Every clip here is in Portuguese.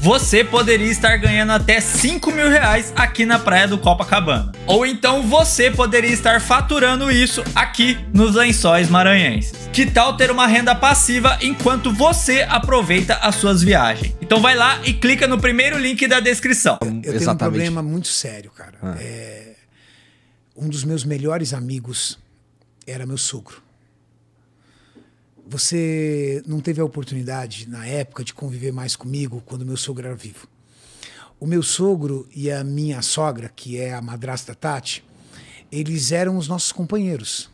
você poderia estar ganhando até 5 mil reais aqui na praia do Copacabana. Ou então você poderia estar faturando isso aqui nos lençóis maranhenses. Que tal ter uma renda passiva enquanto você aproveita as suas viagens? Então vai lá e clica no primeiro link da descrição. Eu, eu tenho um problema muito sério, cara. Ah. É, um dos meus melhores amigos era meu sogro. Você não teve a oportunidade, na época, de conviver mais comigo quando meu sogro era vivo. O meu sogro e a minha sogra, que é a madrasta Tati, eles eram os nossos companheiros.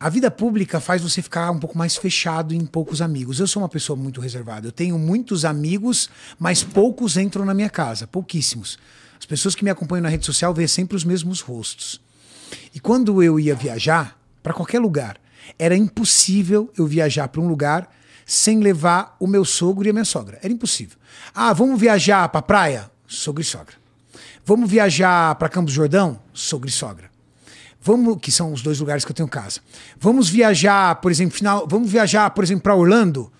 A vida pública faz você ficar um pouco mais fechado em poucos amigos. Eu sou uma pessoa muito reservada. Eu tenho muitos amigos, mas poucos entram na minha casa, pouquíssimos. As pessoas que me acompanham na rede social veem sempre os mesmos rostos. E quando eu ia viajar para qualquer lugar, era impossível eu viajar para um lugar sem levar o meu sogro e a minha sogra. Era impossível. Ah, vamos viajar para praia? Sogro e sogra. Vamos viajar para Campos do Jordão? Sogro e sogra. Vamos, que são os dois lugares que eu tenho casa. Vamos viajar, por exemplo, final, vamos viajar, por exemplo, para Orlando?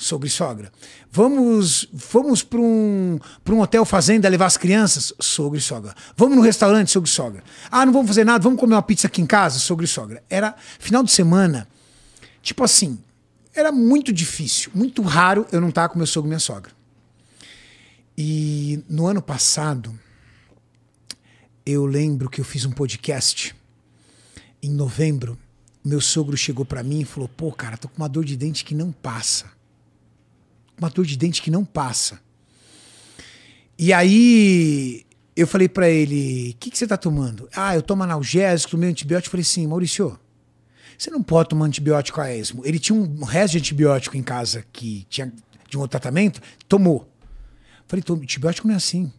Sobre sogra. Vamos vamos para um, pra um hotel fazenda levar as crianças? Sogro e sogra. Vamos no restaurante? Sogro e sogra. Ah, não vamos fazer nada? Vamos comer uma pizza aqui em casa? Sogro e sogra. Era final de semana, tipo assim, era muito difícil, muito raro eu não estar com meu sogro e minha sogra. E no ano passado, eu lembro que eu fiz um podcast em novembro. Meu sogro chegou para mim e falou: "Pô, cara, tô com uma dor de dente que não passa" uma dor de dente que não passa. E aí eu falei para ele: o que, que você tá tomando? Ah, eu tomo analgésico, tomei antibiótico. Eu falei assim, Maurício, você não pode tomar antibiótico a esmo. Ele tinha um resto de antibiótico em casa que tinha de um outro tratamento, tomou. Eu falei, antibiótico não é assim.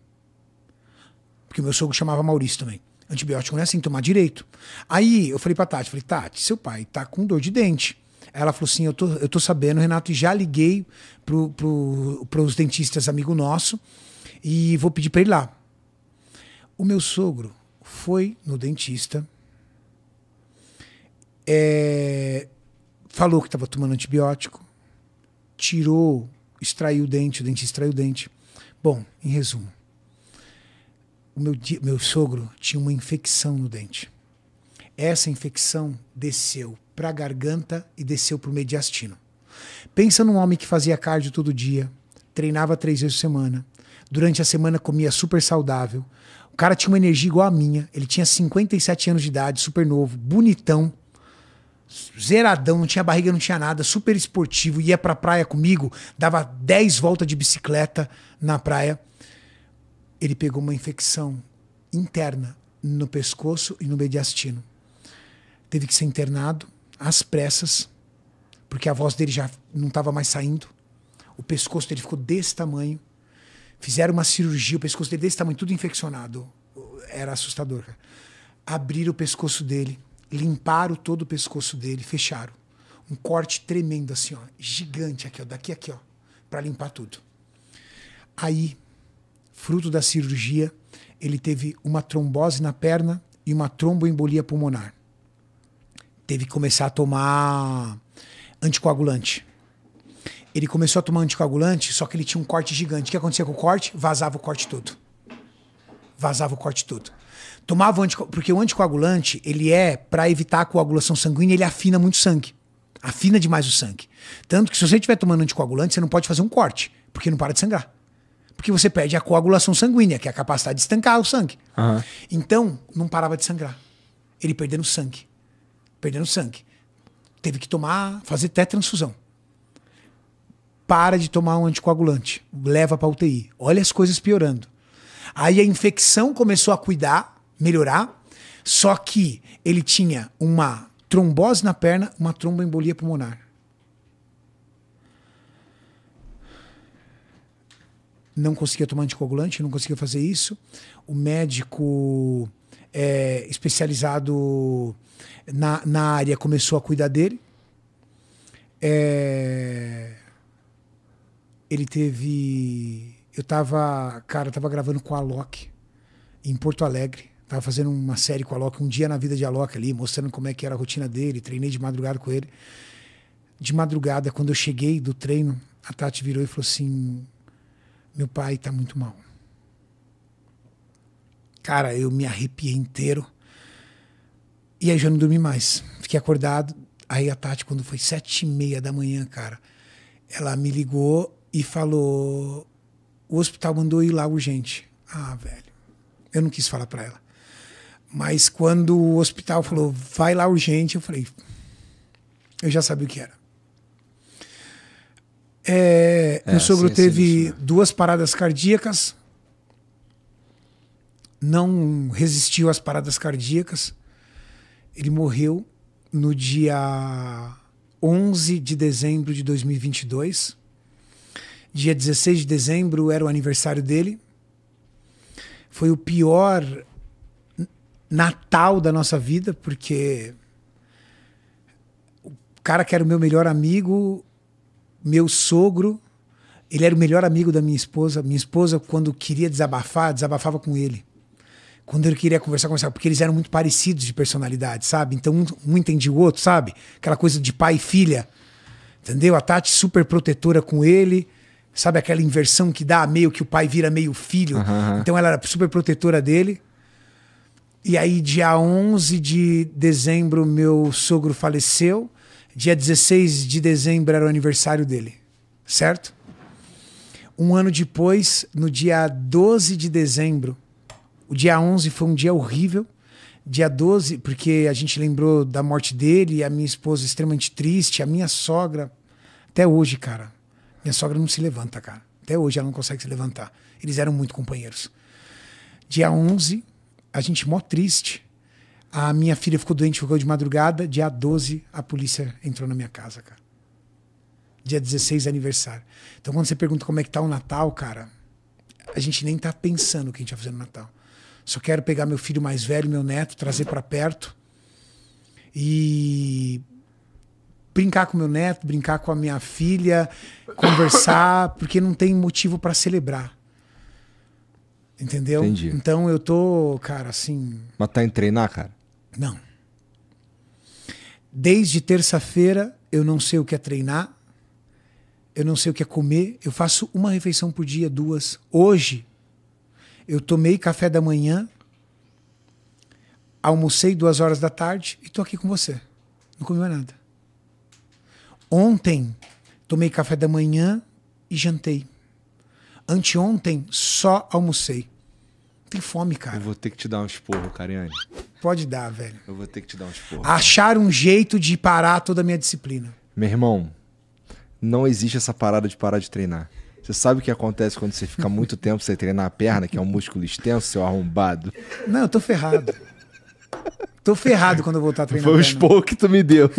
Porque o meu sogro chamava Maurício também. Antibiótico não é assim, tomar direito. Aí eu falei pra Tati, falei, Tati, seu pai tá com dor de dente. Ela falou assim: eu tô, eu tô sabendo, Renato, e já liguei pro, pro, pros dentistas amigo nosso e vou pedir para ir lá. O meu sogro foi no dentista, é, falou que estava tomando antibiótico, tirou, extraiu o dente, o dentista extraiu o dente. Bom, em resumo, o meu, meu sogro tinha uma infecção no dente. Essa infecção desceu para a garganta e desceu para o mediastino. Pensa num homem que fazia cardio todo dia, treinava três vezes por semana, durante a semana comia super saudável. O cara tinha uma energia igual à minha, ele tinha 57 anos de idade, super novo, bonitão, zeradão, não tinha barriga, não tinha nada, super esportivo, ia pra praia comigo, dava 10 voltas de bicicleta na praia. Ele pegou uma infecção interna no pescoço e no mediastino. Teve que ser internado, às pressas, porque a voz dele já não estava mais saindo. O pescoço dele ficou desse tamanho. Fizeram uma cirurgia, o pescoço dele desse tamanho, tudo infeccionado. Era assustador, cara. Abriram o pescoço dele, limparam todo o pescoço dele, fecharam. Um corte tremendo, assim, ó, gigante aqui, ó, daqui aqui, ó, para limpar tudo. Aí, fruto da cirurgia, ele teve uma trombose na perna e uma tromboembolia pulmonar teve que começar a tomar anticoagulante. Ele começou a tomar anticoagulante, só que ele tinha um corte gigante. O que acontecia com o corte? Vazava o corte todo. Vazava o corte todo. Tomava o anticoagulante, porque o anticoagulante, ele é para evitar a coagulação sanguínea, ele afina muito o sangue. Afina demais o sangue. Tanto que se você estiver tomando anticoagulante, você não pode fazer um corte, porque não para de sangrar porque você perde a coagulação sanguínea, que é a capacidade de estancar o sangue. Uhum. Então, não parava de sangrar. Ele perdendo sangue perdendo sangue. Teve que tomar, fazer até transfusão. Para de tomar um anticoagulante, leva para UTI. Olha as coisas piorando. Aí a infecção começou a cuidar, melhorar, só que ele tinha uma trombose na perna, uma tromboembolia pulmonar. Não conseguia tomar anticoagulante, não conseguia fazer isso. O médico é, especializado na, na área começou a cuidar dele. É, ele teve. Eu tava. Cara, eu tava gravando com a Loki em Porto Alegre. Tava fazendo uma série com a Loki, um dia na vida de Alok ali, mostrando como é que era a rotina dele. Treinei de madrugada com ele. De madrugada, quando eu cheguei do treino, a Tati virou e falou assim: Meu pai tá muito mal. Cara, eu me arrepiei inteiro. E aí já não dormi mais. Fiquei acordado. Aí a Tati, quando foi sete e meia da manhã, cara, ela me ligou e falou: o hospital mandou ir lá urgente. Ah, velho. Eu não quis falar para ela. Mas quando o hospital falou, vai lá urgente, eu falei. Eu já sabia o que era. É, é meu sogro sim, é teve sim, né? duas paradas cardíacas não resistiu às paradas cardíacas. Ele morreu no dia 11 de dezembro de 2022. Dia 16 de dezembro era o aniversário dele. Foi o pior Natal da nossa vida, porque o cara que era o meu melhor amigo, meu sogro, ele era o melhor amigo da minha esposa. Minha esposa, quando queria desabafar, desabafava com ele quando eu queria conversar, com conversar, porque eles eram muito parecidos de personalidade, sabe? Então um, um entendia o outro, sabe? Aquela coisa de pai e filha, entendeu? A Tati super protetora com ele, sabe? Aquela inversão que dá, meio que o pai vira meio filho. Uhum. Então ela era super protetora dele. E aí, dia 11 de dezembro, meu sogro faleceu. Dia 16 de dezembro era o aniversário dele, certo? Um ano depois, no dia 12 de dezembro, o dia 11 foi um dia horrível. Dia 12, porque a gente lembrou da morte dele, a minha esposa extremamente triste, a minha sogra. Até hoje, cara. Minha sogra não se levanta, cara. Até hoje ela não consegue se levantar. Eles eram muito companheiros. Dia 11, a gente mó triste. A minha filha ficou doente, ficou de madrugada. Dia 12, a polícia entrou na minha casa, cara. Dia 16, aniversário. Então, quando você pergunta como é que tá o Natal, cara, a gente nem tá pensando o que a gente vai fazer no Natal. Só quero pegar meu filho mais velho, meu neto, trazer para perto e brincar com meu neto, brincar com a minha filha, conversar, porque não tem motivo para celebrar. Entendeu? Entendi. Então eu tô, cara, assim. Mas tá em treinar, cara? Não. Desde terça-feira eu não sei o que é treinar, eu não sei o que é comer. Eu faço uma refeição por dia, duas. Hoje eu tomei café da manhã, almocei duas horas da tarde e tô aqui com você. Não comi mais nada. Ontem tomei café da manhã e jantei. Anteontem só almocei. Tem fome, cara. Eu vou ter que te dar um esporro, Cariane. Pode dar, velho. Eu vou ter que te dar um esporro. Achar um jeito de parar toda a minha disciplina. Meu irmão, não existe essa parada de parar de treinar. Você sabe o que acontece quando você fica muito tempo sem treinar a perna, que é um músculo extenso, seu arrombado? Não, eu tô ferrado. Tô ferrado quando eu voltar a treinar. Foi o esporro que tu me deu.